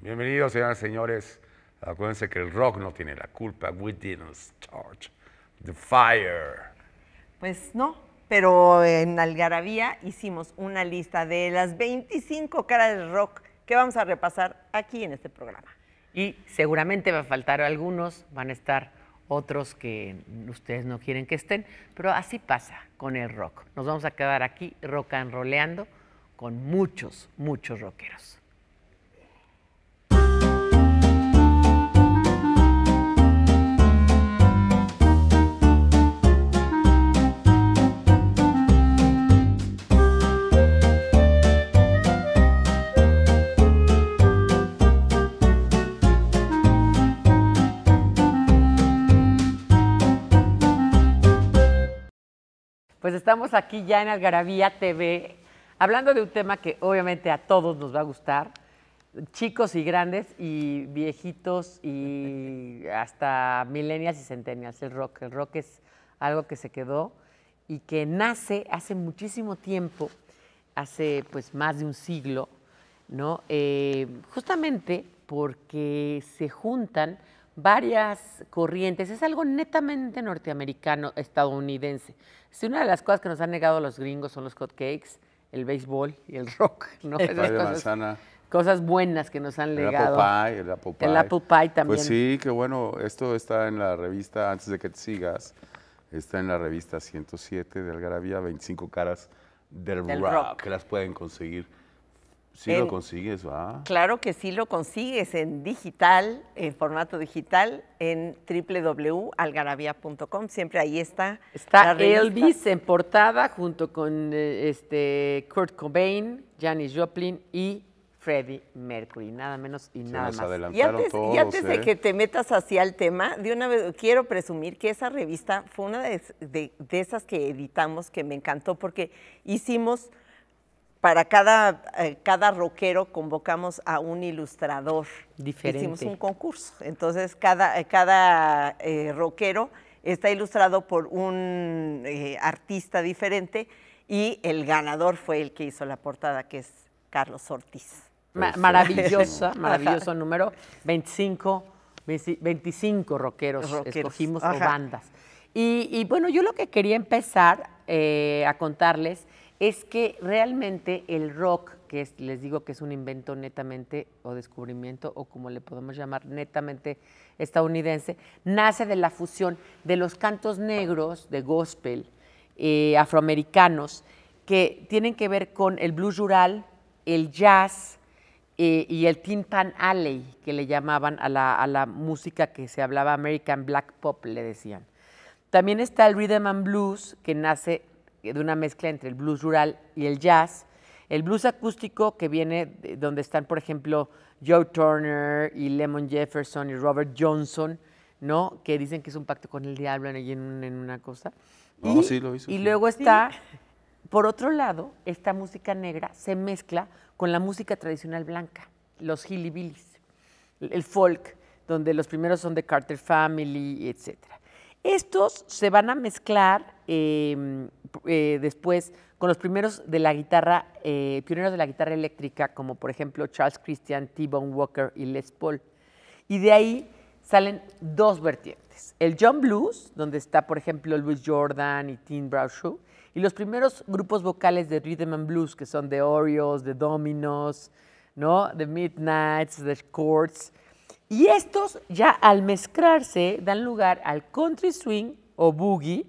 Bienvenidos, señoras y señores. Acuérdense que el rock no tiene la culpa. We didn't start the fire. Pues no, pero en Algarabía hicimos una lista de las 25 caras del rock que vamos a repasar aquí en este programa. Y seguramente va a faltar algunos, van a estar otros que ustedes no quieren que estén, pero así pasa con el rock. Nos vamos a quedar aquí rock con muchos, muchos rockeros. Pues estamos aquí ya en Algarabía TV, hablando de un tema que obviamente a todos nos va a gustar, chicos y grandes y viejitos y hasta millennials y centenias, el rock. El rock es algo que se quedó y que nace hace muchísimo tiempo, hace pues más de un siglo, ¿no? Eh, justamente porque se juntan varias corrientes. Es algo netamente norteamericano, estadounidense. Si una de las cosas que nos han negado los gringos son los hotcakes, el béisbol y el rock, cosas, buenas que nos han legado. El Apple Pie, también. Pues sí, que bueno, esto está en la revista, antes de que te sigas, está en la revista 107 de Algarabía, 25 caras del, rock, que las pueden conseguir Sí lo consigues, va. Claro que sí lo consigues en digital, en formato digital, en www.algarabia.com. Siempre ahí está. Está Elvis en portada junto con eh, este Kurt Cobain, Janis Joplin y Freddie Mercury, nada menos y nada más. Y antes, y antes de ¿eh? que te metas hacia el tema, de una vez quiero presumir que esa revista fue una de esas que editamos que me encantó porque hicimos para eh, cada, rockero convocamos a un ilustrador. Diferente. Hicimos un concurso. Entonces, cada, eh, cada eh, rockero está ilustrado por un artista diferente y el ganador fue el que hizo la portada, que es Carlos Ortiz. maravillosa, maravilloso número. 25, 25 rockeros, escogimos o bandas. Y, y, bueno, yo lo que quería empezar a contarles es que realmente el rock, que les digo que es un invento netamente o descubrimiento, o como le podemos llamar, netamente estadounidense, nace de la fusión de los cantos negros de gospel eh, afroamericanos que tienen que ver con el blues rural, el jazz eh, y el Tin Alley, que le llamaban a la, a la música que se hablaba American Black Pop, le decían. También está el Rhythm and Blues, que nace eh, de una mezcla entre el blues rural y el jazz. El blues acústico que viene donde están, por ejemplo, Joe Turner y Lemon Jefferson y Robert Johnson, ¿no? Que dicen que es un pacto con el diablo en, en una cosa. y, luego está, por otro lado, esta música negra se mezcla con la música tradicional blanca, los hillbillys, el folk, donde los primeros son de Carter Family, etc. Estos se van a mezclar eh, eh, después con los primeros de la guitarra, eh, pioneros de la guitarra eléctrica, como por ejemplo Charles Christian, T-Bone Walker y Les Paul. Y de ahí salen dos vertientes. El John Blues, donde está por ejemplo Louis Jordan y Tim Bradshaw, y los primeros grupos vocales de Rhythm and Blues, que son The Orioles, The Dominos, ¿no? The Midnights, The Courts. Y estos ya al mezclarse dan lugar al country swing o boogie,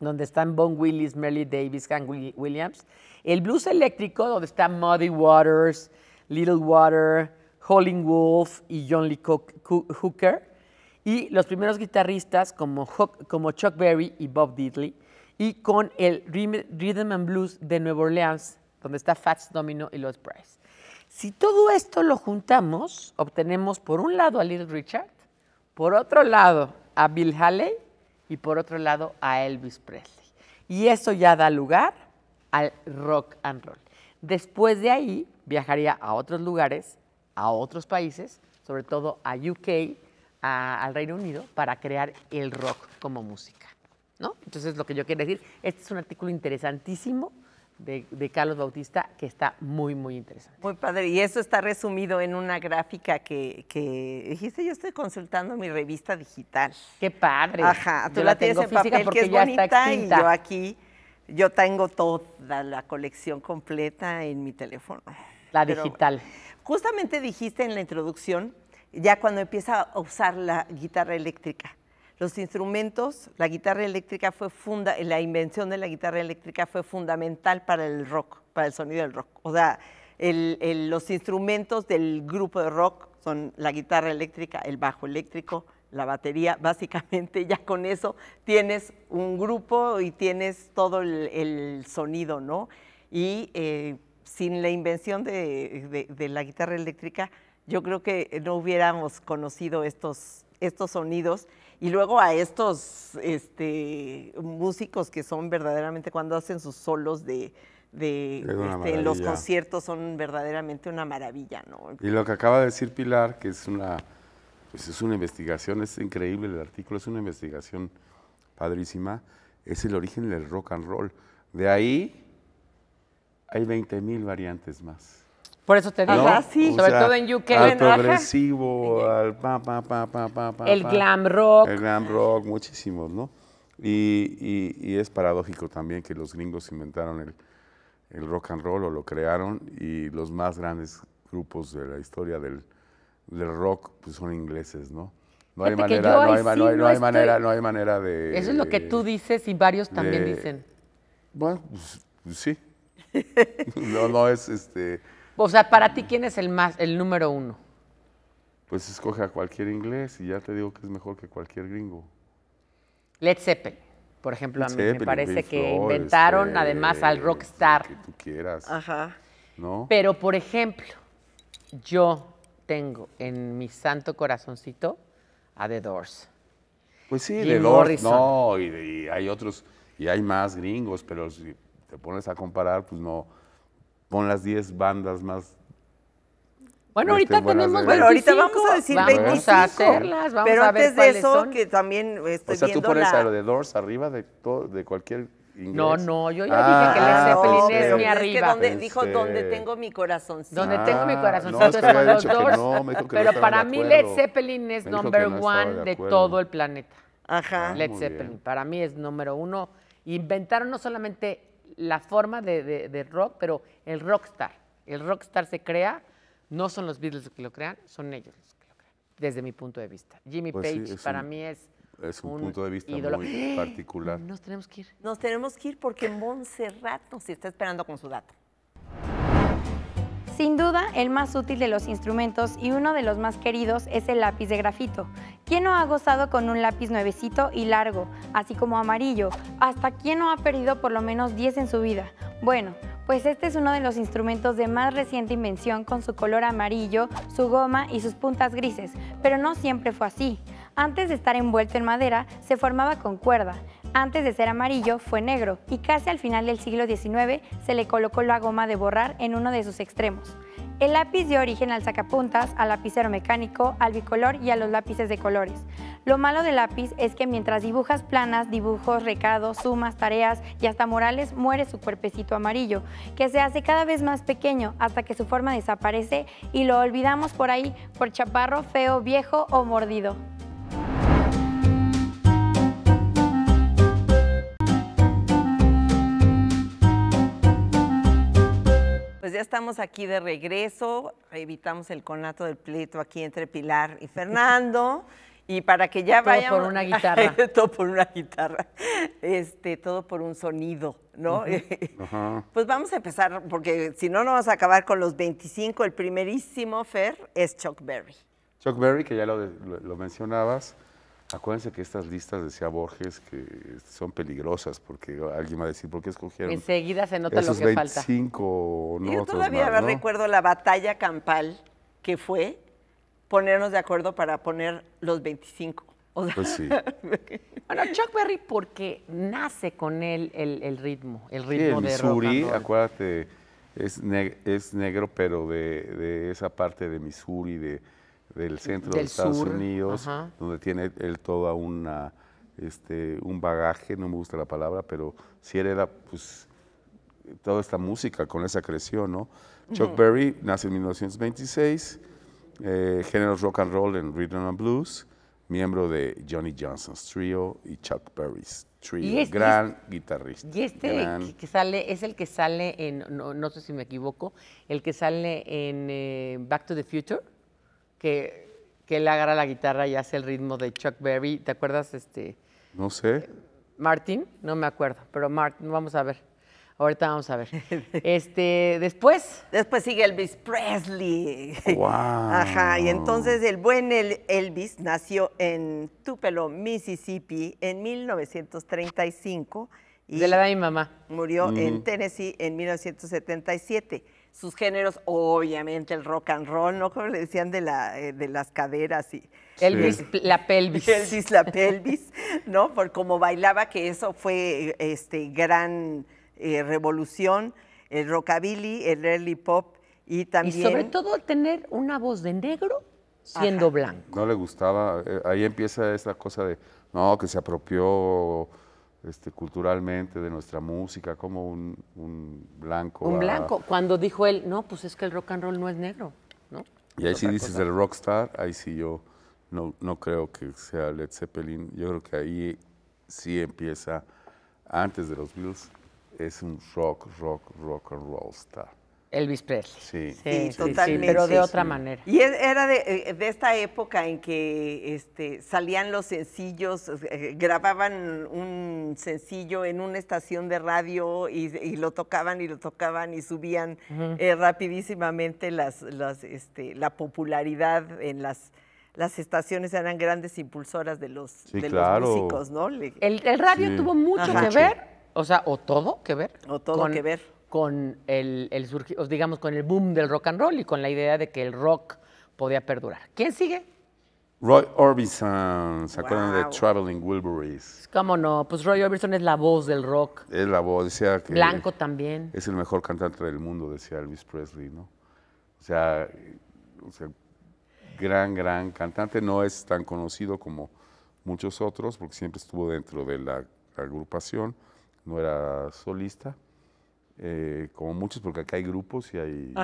donde están Bon Willis, Merle Davis, Hank Williams. El blues eléctrico, donde están Muddy Waters, Little Water, Holling Wolf y John Lee Hooker. Y los primeros guitarristas como, Chuck Berry y Bob Diddley. Y con el Rhythm and Blues de Nueva Orleans, donde está Fats Domino y Los Price. Si todo esto lo juntamos, obtenemos por un lado a Little Richard, por otro lado a Bill Haley y por otro lado a Elvis Presley. Y eso ya da lugar al rock and roll. Después de ahí viajaría a otros lugares, a otros países, sobre todo a UK, al Reino Unido, para crear el rock como música. ¿no? Entonces, lo que yo quiero decir, este es un artículo interesantísimo de, Carlos Bautista, que está muy, muy interesante. Muy padre, y eso está resumido en una gráfica que, dijiste, yo estoy consultando mi revista digital. Qué padre. Ajá, tú la, tienes en papel, que es bonita, y yo aquí, yo tengo toda la colección completa en mi teléfono. La digital. Justamente dijiste en la introducción, ya cuando empieza a usar la guitarra eléctrica, los instrumentos, la guitarra eléctrica fue funda, la invención de la guitarra eléctrica fue fundamental para el rock, para el sonido del rock. O sea, los instrumentos del grupo de rock son la guitarra eléctrica, el bajo eléctrico, la batería, básicamente ya con eso tienes un grupo y tienes todo el, sonido, ¿no? Y eh, sin la invención de, la guitarra eléctrica, yo creo que no hubiéramos conocido estos estos sonidos y luego a estos este, músicos que son verdaderamente cuando hacen sus solos de, este, los conciertos son verdaderamente una maravilla, ¿no? Y lo que acaba de decir Pilar, que es una, pues es una investigación, es increíble el artículo, es una investigación padrísima, es el origen del rock and roll. De ahí hay 20.000 mil variantes más. Por eso te digo. Sobre todo en UK. Al progresivo, al El glam rock. El glam rock, muchísimos, ¿no? Y, es paradójico también que los gringos inventaron el, rock and roll o lo crearon y los más grandes grupos de la historia del, rock pues, son ingleses, ¿no? No hay manera, no hay manera de... Eso es lo que tú dices y varios también dicen. Bueno, pues, sí. no, no es este o sea, para ti, ¿quién es el más, el número uno? Pues escoge a cualquier inglés y ya te digo que es mejor que cualquier gringo. Led Zeppelin, por ejemplo, a mí me parece que inventaron además al eh, rockstar. Que tú quieras. Ajá. Pero, por ejemplo, yo tengo en mi santo corazoncito a The Doors. Pues sí, The Doors, no, y, hay otros, y hay más gringos, pero si te pones a comparar, pues no Pon las 10 bandas más. Bueno, este, ahorita tenemos 25, Bueno, ahorita vamos a decir vamos a hacerlas, vamos Pero a ver antes de eso, son. que también este, O sea, tú pones la... a lo de Doors arriba de, todo, de cualquier Inglés. No, no, yo ya dije ah, que Led Zeppelin es mi arriba. donde, dijo, este. donde tengo mi corazoncito. Donde tengo mi ah, corazoncito. No, pero para mí Led Zeppelin es number one de, de, todo el planeta. Ajá. Led Zeppelin, para mí es número uno. Inventaron no solamente la forma de, rock, pero el rockstar. El rockstar se crea, no son los Beatles los que lo crean, son ellos los que lo crean, desde mi punto de vista. Jimmy pues Page para mí es... un, punto de vista muy particular. Nos tenemos que ir. Nos tenemos que ir porque Montserrat nos está esperando con su dato. Sin duda, el más útil de los instrumentos y uno de los más queridos es el lápiz de grafito. ¿Quién no ha gozado con un lápiz nuevecito y largo, así como amarillo? ¿Hasta quién no ha perdido por lo menos 10 en su vida? Bueno, pues este es uno de los instrumentos de más reciente invención con su color amarillo, su goma y sus puntas grises, pero no siempre fue así. Antes de estar envuelto en madera, se formaba con cuerda. Antes de ser amarillo fue negro y casi al final del siglo XIX se le colocó la goma de borrar en uno de sus extremos. El lápiz dio origen al sacapuntas, al lapicero mecánico, al bicolor y a los lápices de colores. Lo malo del lápiz es que mientras dibujas planas, dibujos, recados, sumas, tareas y hasta morales muere su cuerpecito amarillo, que se hace cada vez más pequeño hasta que su forma desaparece y lo olvidamos por ahí por chaparro, feo, viejo o mordido. pues ya estamos aquí de regreso, evitamos el conato del pleito aquí entre Pilar y Fernando. Y para que ya vaya. Todo por una guitarra. todo por una guitarra. Este, todo por un sonido, ¿no? pues vamos a empezar, porque si no, no vamos a acabar con los 25. El primerísimo, Fer, es Chuck Berry. Chuck Berry, que ya lo, lo mencionabas, Acuérdense que estas listas, decía Borges, que son peligrosas porque alguien va a decir, ¿por qué escogieron? Enseguida se nota lo que 25 Yo todavía recuerdo la batalla campal que fue ponernos de acuerdo para poner los 25. Pues bueno, Chuck Berry porque nace con él el, ritmo, el ritmo sí, de Missouri, acuérdate, es, es negro, pero de, de esa parte de Missouri, de del centro de Estados Unidos, donde tiene él toda una este, un bagaje, no me gusta la palabra, pero si él era, pues, toda esta música, con esa creció, ¿no? Chuck Berry nace en 1926, eh, género rock and roll en rhythm and blues, miembro de Johnny Johnson's Trio y Chuck Berry's Trio, este gran guitarrista. Y este que sale, es el que sale en, no, sé si me equivoco, el que sale en eh, Back to the Future que, que él agarra la guitarra y hace el ritmo de Chuck Berry. ¿Te acuerdas? Este, no sé. Martin, no me acuerdo, pero Martin, vamos a ver. Ahorita vamos a ver. Este, después. Después sigue Elvis Presley. Wow. Ajá. Y entonces el buen Elvis nació en Tupelo, Mississippi, en 1935 de la edad de mi mamá. Murió en Tennessee en 1977. Sus géneros, obviamente, el rock and roll, ¿no? Como le decían de, la, eh, de las caderas y... Elvis, la pelvis. Elvis, la pelvis, ¿no? Por cómo bailaba, que eso fue este, gran eh, revolución. El rockabilly, el early pop y también... Y sobre todo tener una voz de negro siendo blanco. No le gustaba, eh, ahí empieza esta cosa de, no, que se apropió este, culturalmente, de nuestra música, como un, un blanco. Un blanco, cuando dijo él, no, pues es que el rock and roll no es negro, ¿no? Y ahí sí dices el rockstar, ahí sí yo no, no creo que sea Led Zeppelin, yo creo que ahí sí empieza, antes de los Beatles, es un rock, rock, rock and roll star. Elvis Presley. Sí, sí, totalmente. pero de otra manera. Y era eh, de, esta época en que este, salían los sencillos, eh, grababan un sencillo en una estación de radio y, lo tocaban y lo tocaban y subían eh, rapidísimamente las, este, la popularidad en las las estaciones eran grandes impulsoras de los, músicos, ¿no? El, radio tuvo mucho que ver, o sea, o todo que ver. O todo que ver con el, el, digamos, con el boom del rock and roll y con la idea de que el rock podía perdurar. ¿Quién sigue? Roy Orbison, ¿se acuerdan de Traveling Wilburys? ¿Cómo no? Pues Roy Orbison es la voz del rock. Es la voz, decía Blanco también. Es el mejor cantante del mundo, decía Elvis Presley, ¿no? O sea, gran, gran cantante. No es tan conocido como muchos otros, porque siempre estuvo dentro de la agrupación, no era solista eh, como muchos, porque acá hay grupos y hay,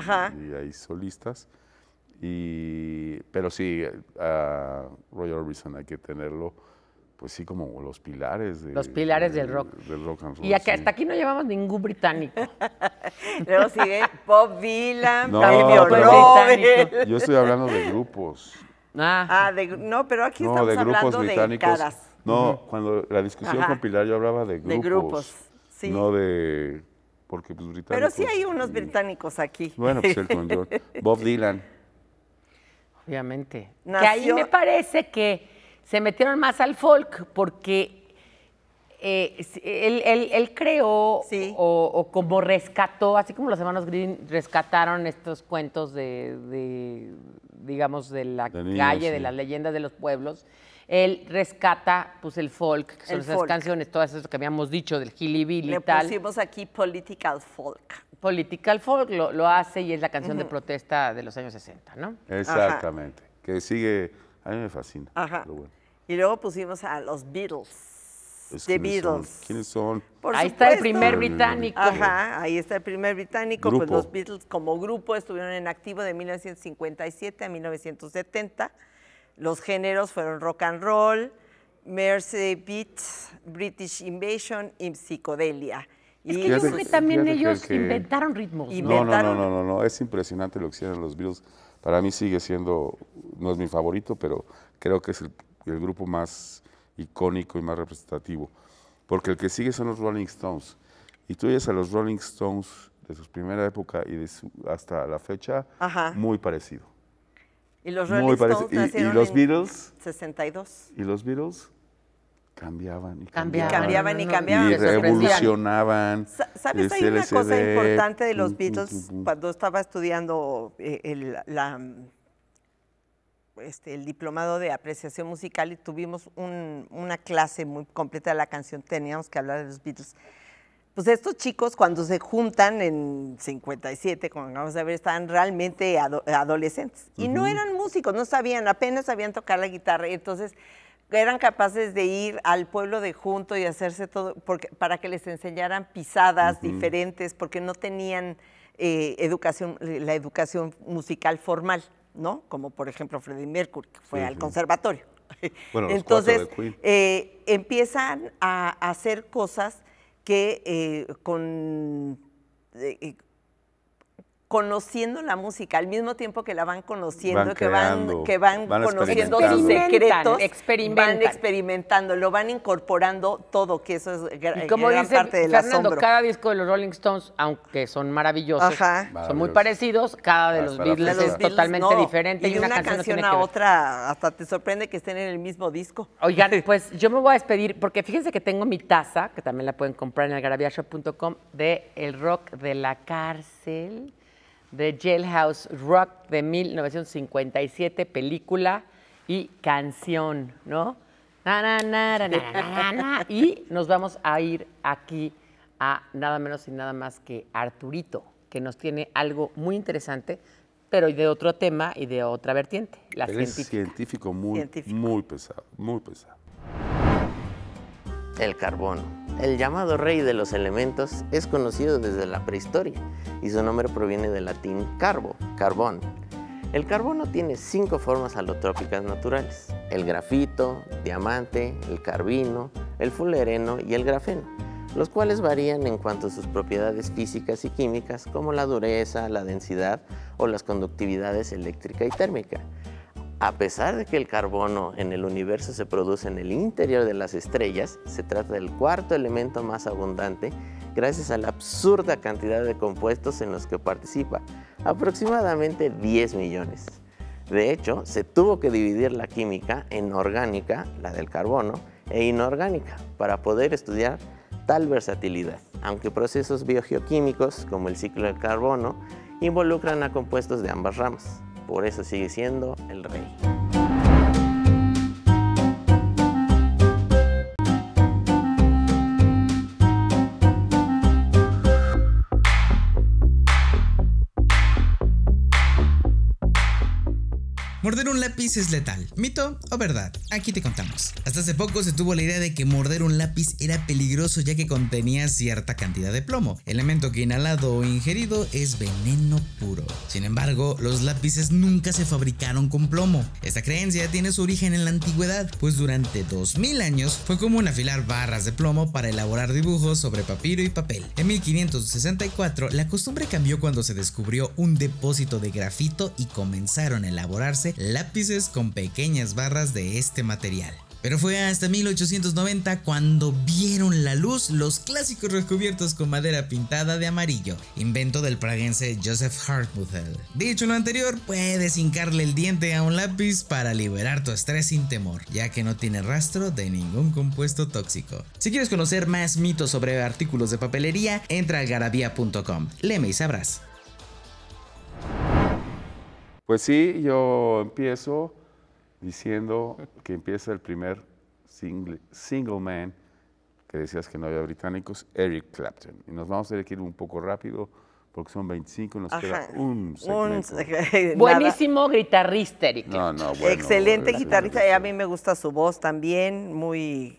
solistas. Y, pero sí, a Orbison hay que tenerlo, pues sí, como los pilares. De, los pilares del rock. Del rock y acá, hasta aquí no llevamos ningún británico. Luego sigue Bob Dylan, ¿eh? Yo estoy hablando de grupos. Ah, ah no, pero aquí estamos grupos hablando de No, cuando la discusión con Pilar yo hablaba de grupos. De grupos, No de pues, Pero sí hay unos británicos aquí. Bueno, pues el Bob Dylan. Obviamente. Que ahí me parece que se metieron más al folk porque eh, él, creó o, como rescató, así como los hermanos Green rescataron estos cuentos de, digamos, de la calle, de las leyendas de los pueblos, él rescata pues el folk, que son esas canciones, todas esas que habíamos dicho del Hilly y tal. pusimos aquí Political Folk. Political Folk lo, hace y es la canción de protesta de los años 60, ¿no? Exactamente. Que sigue, a mí me fascina. Ajá. Y luego pusimos a los Beatles. Beatles. ¿Quiénes son? ahí está el primer británico. Ajá, ahí está el primer británico. Pues los Beatles como grupo estuvieron en activo de 1957 a 1970 los géneros fueron rock and roll, Mercy Beats, British Invasion y Psicodelia. Es que yo creo que también ellos inventaron ritmos. No, no, no, no, no, es impresionante lo que hicieron los Beatles. Para mí sigue siendo, no es mi favorito, pero creo que es el, grupo más icónico y más representativo. Porque el que sigue son los Rolling Stones. Y tú ves a los Rolling Stones de su primera época y hasta la fecha, muy parecido. Y los Rolling y, los Beatles. 62. Y los Beatles cambiaban y cambiaban. y cambiaban. Y revolucionaban. ¿Sabes? Hay este, una cosa importante de los Beatles. Cuando estaba estudiando eh, el, este, el diplomado de apreciación musical y tuvimos una clase muy completa de la canción, teníamos que hablar de los Beatles pues estos chicos cuando se juntan en 57, como vamos a ver, estaban realmente adolescentes. Y no eran músicos, no sabían, apenas sabían tocar la guitarra. entonces eran capaces de ir al pueblo de junto y hacerse todo, porque, para que les enseñaran pisadas diferentes, porque no tenían eh, educación, eh, la educación musical formal, ¿no? Como por ejemplo Freddie Mercury, que fue al conservatorio. Bueno, Entonces, eh, empiezan a hacer cosas que eh, con, eh, eh, conociendo la música al mismo tiempo que la van conociendo, que, van, que van, conociendo sus secretos, experimentan. van experimentando, lo van incorporando todo, que eso es eh, gran, parte del Fernando, cada disco de los Rolling Stones, aunque son maravillosos, son muy parecidos, cada de los, Beatles, es totalmente diferente. Y, una, canción, a otra, hasta te sorprende que estén en el mismo disco. Oigan, pues yo me voy a despedir, porque fíjense que tengo mi taza, que también la pueden comprar en el algarabiashop.com, de El Rock de la Cárcel. The Jailhouse Rock de 1957, película y canción, ¿no? y nos vamos a ir aquí a nada menos y nada más que Arturito, que nos tiene algo muy interesante, pero de otro tema y de otra vertiente, la científico muy, científico. muy pesado, muy pesado el carbono. El llamado rey de los elementos es conocido desde la prehistoria y su nombre proviene del latín carbo, carbón. El carbono tiene cinco formas alotrópicas naturales, el grafito, diamante, el carbino, el fullereno y el grafeno, los cuales varían en cuanto a sus propiedades físicas y químicas como la dureza, la densidad o las conductividades eléctrica y térmica. A pesar de que el carbono en el universo se produce en el interior de las estrellas, se trata del cuarto elemento más abundante gracias a la absurda cantidad de compuestos en los que participa, aproximadamente 10 millones. De hecho, se tuvo que dividir la química en orgánica, la del carbono, e inorgánica para poder estudiar tal versatilidad, aunque procesos biogeoquímicos como el ciclo del carbono involucran a compuestos de ambas ramas por eso sigue siendo el rey. Morder un lápiz es letal. ¿Mito o verdad? Aquí te contamos. Hasta hace poco se tuvo la idea de que morder un lápiz era peligroso ya que contenía cierta cantidad de plomo, elemento que inhalado o ingerido es veneno puro. Sin embargo, los lápices nunca se fabricaron con plomo. Esta creencia tiene su origen en la antigüedad, pues durante 2000 años fue común afilar barras de plomo para elaborar dibujos sobre papiro y papel. En 1564, la costumbre cambió cuando se descubrió un depósito de grafito y comenzaron a elaborarse lápices con pequeñas barras de este material. Pero fue hasta 1890 cuando vieron la luz los clásicos recubiertos con madera pintada de amarillo, invento del praguense Joseph Hartmuthel. Dicho lo anterior, puedes hincarle el diente a un lápiz para liberar tu estrés sin temor, ya que no tiene rastro de ningún compuesto tóxico. Si quieres conocer más mitos sobre artículos de papelería, entra a garabia.com. Leme y sabrás. Pues sí, yo empiezo diciendo que empieza el primer single, single man que decías que no había británicos, Eric Clapton. Y nos vamos a tener ir un poco rápido porque son 25 y nos queda un, Buenísimo guitarrista, Eric. Excelente guitarrista y a mí me gusta su voz también, muy,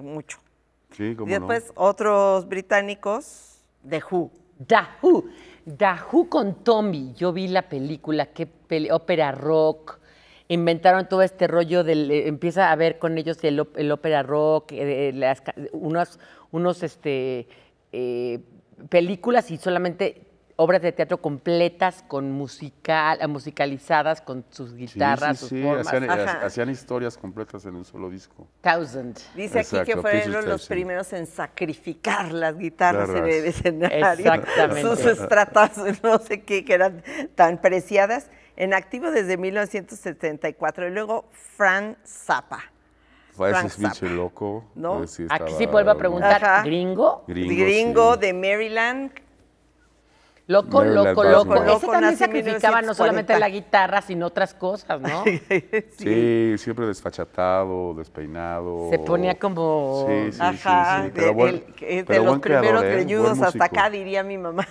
mucho. Sí, como Y después otros británicos. The Who. The Who. Dahu con Tommy, yo vi la película, qué ópera rock, inventaron todo este rollo del, eh, empieza a ver con ellos el, ópera rock, eh, eh, unas unos, unos este, películas y solamente obras de teatro completas, con musical, eh, musicalizadas, con sus guitarras, sí, sí, eh, Hacían, historias completas en un solo disco. Thousand. Dice aquí que fueron los primeros en sacrificar las guitarras en el escenario. Exactamente. Sus estratos, no sé qué, que eran tan preciadas. En activo desde 1974 y luego Fran Zappa. Frank ese es loco. ¿No? Aquí sí vuelvo a preguntar, ¿gringo? Gringo, gringo de Maryland, Loco, loco, loco. Ese también sacrificaba no solamente la guitarra, sino otras cosas, ¿no? sí. siempre desfachatado, despeinado. Se ponía como... Sí, sí, Ajá, sí, de, los primeros creyudos ¿eh? hasta acá, diría mi mamá.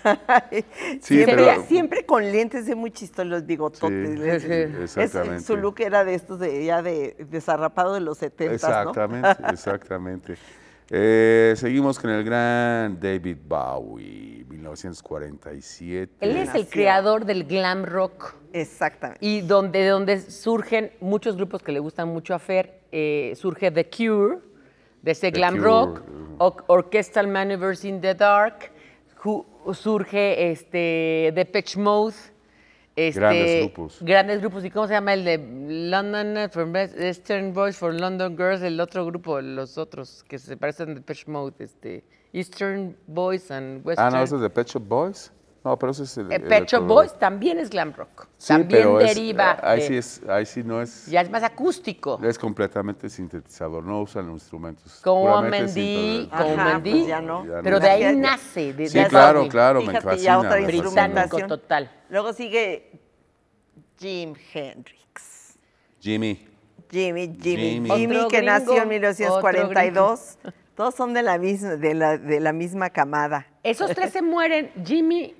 sí, Se siempre con lentes de muy chistos los bigototes. Sí, exactamente. su look era de estos de, ya de desarrapado de los 70, Exactamente, exactamente. Eh, seguimos con el gran David Bowie, 1947. Él es el creador del glam rock. Exactamente. Y donde, de donde surgen muchos grupos que le gustan mucho a Fer, eh, surge The Cure, de ese glam rock, Orchestral Maneuvers in the Dark, surge este, Depeche Mode, grandes este, grupos. Grandes grupos. ¿Y cómo se llama el de London Eastern Boys for London Girls? El otro grupo, los otros, que se parecen de Pitch Mode. Este, Eastern Boys and ah, Western. Boys. No, pero eso es el. Eh, el Boys también es glam rock. también deriva. Eh, ahí, sí es, ahí sí no es. Ya es más acústico. Es completamente sintetizador, no usan instrumentos. Como Mendy, como Mendy. Pues ya no. Pero de ahí nace. De, sí, claro, claro, me fascina. Ya otra me total. Luego sigue Jim Hendrix. Jimmy. Jimmy, Jimmy. Jimmy, que nació en 1942. Todos son de la, misma, de, la, de la misma camada. Esos tres se mueren, Jimmy,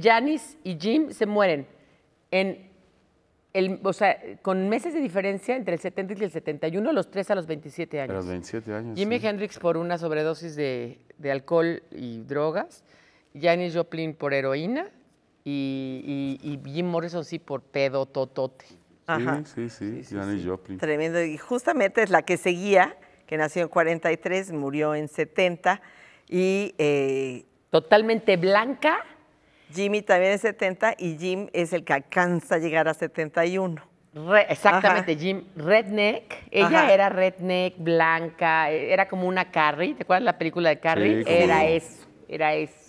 Janice y Jim se mueren con meses de diferencia entre el 70 y el 71, los tres a los 27 años. A los 27 años. Jimi Hendrix por una sobredosis de, alcohol y drogas, Janis Joplin por heroína y, Jim Morrison sí por pedo totote. Sí, sí, sí, Joplin. Tremendo. Y justamente es la que seguía, que nació en 43, murió en 70 y... Eh, Totalmente blanca Jimmy también es 70 y Jim es el que alcanza a llegar a 71. exactamente, Jim. Redneck. Ella era redneck, blanca, eh, era como una Carrie. ¿Te acuerdas la película de Carrie? era eso, era eso.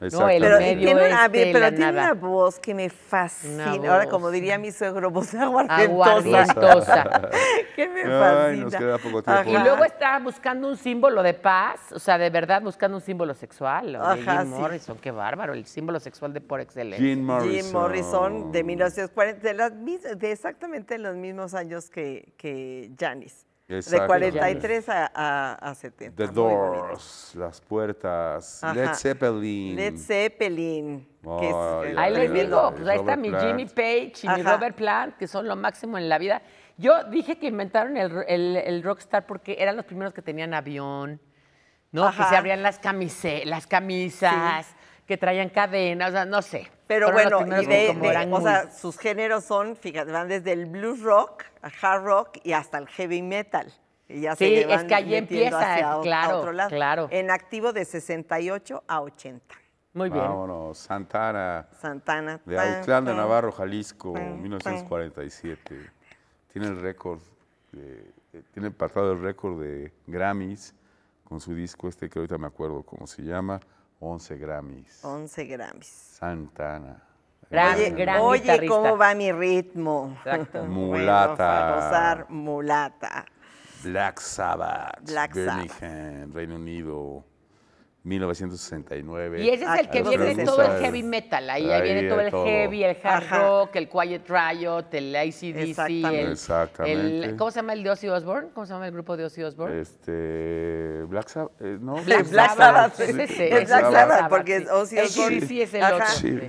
¿no? El pero medio tiene, una, pero tiene una voz que me fascina. Ahora, como diría mi suegro, voz aguardientosa. que me fascina. Y luego está buscando un símbolo de paz, o sea, de verdad buscando un símbolo sexual. Ajá, Jim Morrison, qué bárbaro, el símbolo sexual de por excelencia. Jim Morrison. de 1940, de, exactamente los mismos años que, que de 43 a, a, a 70. The Doors, Las Puertas, Led Zeppelin. Led Zeppelin. Eh, ahí les digo, pues ahí está mi Jimmy Page y mi Robert Plant, que son lo máximo en la vida. Yo dije que inventaron el, el, rockstar porque eran los primeros que tenían avión, ¿no? Que se abrían las, camise, las camisas que traían cadenas, o sea, no sé. Pero bueno, y de, sus géneros son, fíjate, van desde el blues rock, hard rock y hasta el heavy metal. Y ya sí, es que ahí empieza, claro, claro. En activo de 68 a 80. Muy bien. Vámonos, Santana. Santana. De Autlán de Navarro, Jalisco, 1947. Tiene el récord, eh, tiene pasado el récord de Grammys con su disco este que ahorita me acuerdo cómo se llama. 11 Grammys. 11 Grammys. Santana. oye, cómo va mi ritmo. Exacto. Mulata. usar mulata. Black Sabbath. Black Birmingham, Reino Unido. 1969. Y ese es el que viene todo el heavy metal. Ahí, viene todo el heavy, el hard rock, el Quiet Riot, el ACDC. Exactamente. ¿Cómo se llama el de Ozzy Osbourne? ¿Cómo se llama el grupo de Ozzy Osbourne? Este, Black Sabbath. Eh, no, Black, Sabbath. Black Sabbath, porque Ozzy Osbourne. sí es el otro.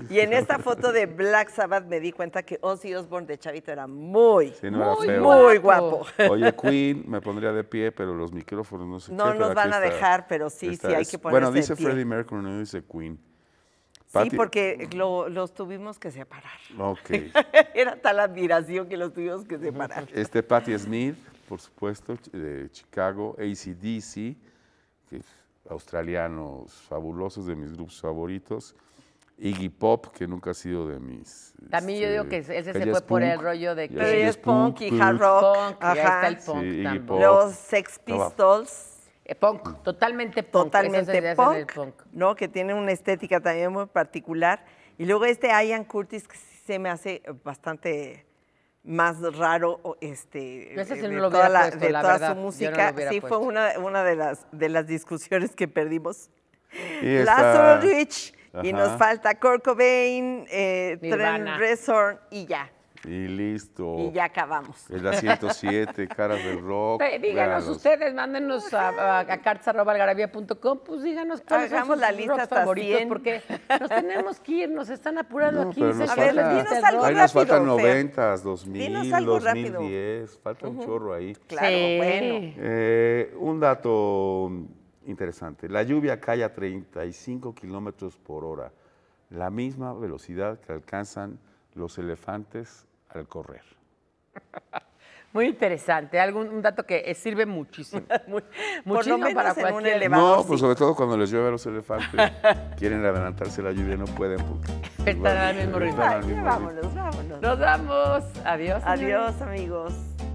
Y en esta foto de Black Sabbath me di cuenta que Ozzy Osbourne de Chavito era muy, muy, muy guapo. Oye, Queen, me pondría de pie, pero los micrófonos no sé No nos van a dejar, pero sí, sí hay que poner bueno, dice Freddie Mercury, no dice Queen. Sí, porque los tuvimos que separar. Ok. Era tal admiración que los tuvimos que separar. Este Patti Smith, por supuesto, de Chicago, ACDC, que australianos fabulosos de mis grupos favoritos. Iggy Pop, que nunca ha sido de mis. También yo este, digo que ese se fue por el rollo de que. Pero es punk, y hard rock. Y ahí está el punk sí, Los Sex Pistols. Eh, punk, totalmente punk. Totalmente punk, ¿no? Que tiene una estética también muy particular. Y luego este Ian Curtis que se me hace bastante más raro este, de, toda, su música. sí, fue una, una de, las, de las discusiones que perdimos. Y Rich, y nos falta Kurt Cobain, eh, Tren Resort y ya. Y listo. Y ya acabamos. Es la 107, Caras del Rock. díganos ustedes, mándenos a, a, pues díganos cuáles Hagamos son sus la lista favoritos, porque nos tenemos que ir, nos están apurando aquí. a ver, algo rápido. nos faltan 90, 2000, 2010, falta un chorro ahí. Claro, bueno. Eh, un dato interesante, la lluvia cae a 35 kilómetros por hora, la misma velocidad que alcanzan los elefantes al correr. Muy interesante, algún un dato que eh, sirve muchísimo. Muy, muchísimo para cualquier un No, pues sobre todo cuando les llueve a los elefantes, quieren adelantarse la lluvia, no pueden porque están al mismo ritmo. Vámonos, vámonos. Nos vamos. Adiós. Adiós, amigos.